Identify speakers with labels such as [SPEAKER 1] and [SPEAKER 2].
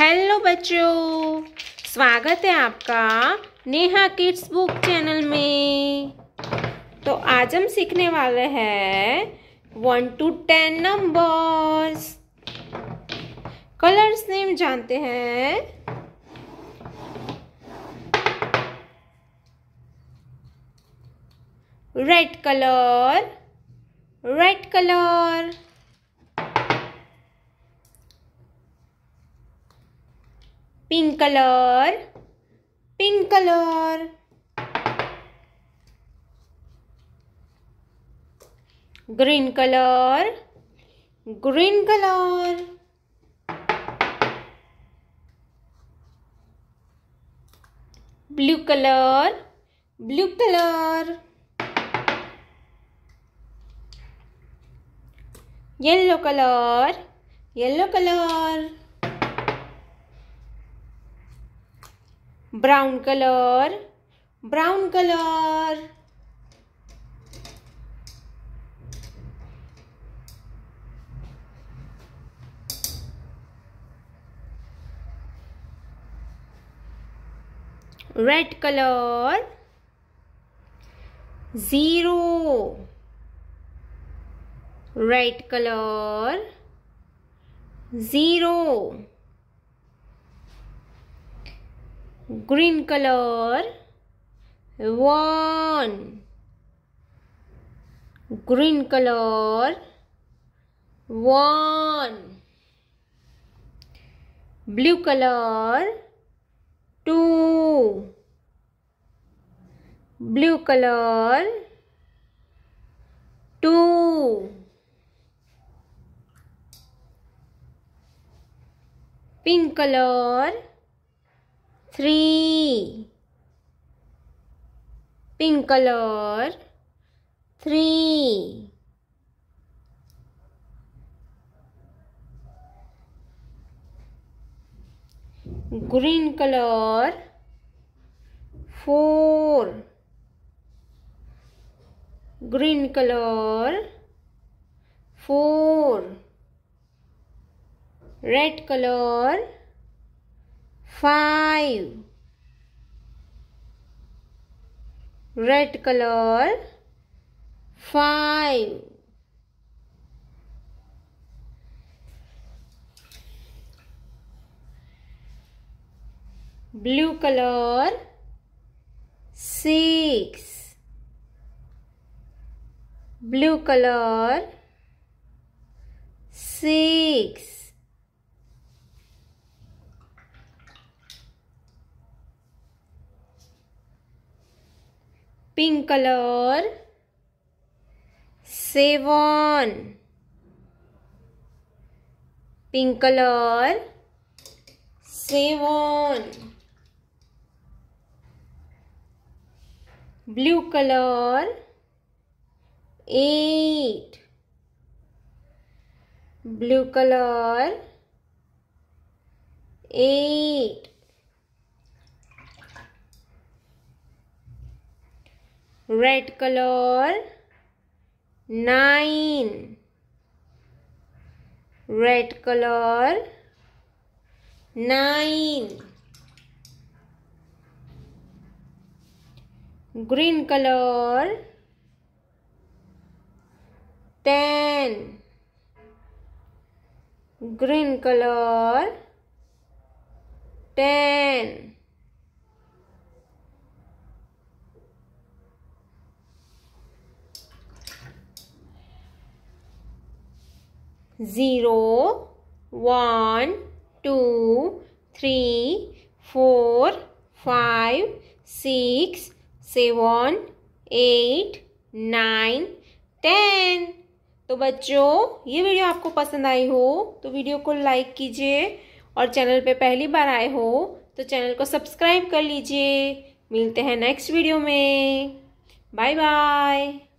[SPEAKER 1] hello बच्चों स्वागत है आपका नेहा किड्स बुक चैनल में तो आज हम सीखने वाले हैं one to ten numbers colours name जानते हैं red colour red colour pink color pink color green color green color blue color blue color yellow color yellow color brown color brown color red color zero red color zero green color one green color one blue color two blue color two pink color three pink color three green color four green color four red color five red color five blue color six blue color six pink colour seven pink colour seven blue colour eight blue colour eight red color nine red color nine green color ten green color ten zero one two three four five six seven eight nine ten तो बच्चों ये video आपको पसंद आई हो तो video को like कीजिए और चैनल पे पहली बार आए हो तो चैनल को सब्सक्राइब कर लीजिए मिलते हैं नेक्स्ट वीडियो में बाय बाय